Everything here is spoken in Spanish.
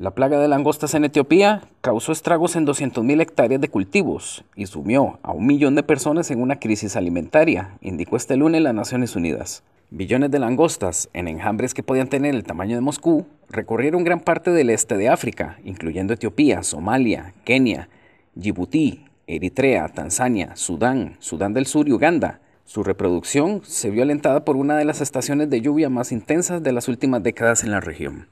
La plaga de langostas en Etiopía causó estragos en 200.000 hectáreas de cultivos y sumió a un millón de personas en una crisis alimentaria, indicó este lunes las Naciones Unidas. Billones de langostas, en enjambres que podían tener el tamaño de Moscú, recorrieron gran parte del este de África, incluyendo Etiopía, Somalia, Kenia, Djibouti, Eritrea, Tanzania, Sudán, Sudán del Sur y Uganda. Su reproducción se vio alentada por una de las estaciones de lluvia más intensas de las últimas décadas en la región.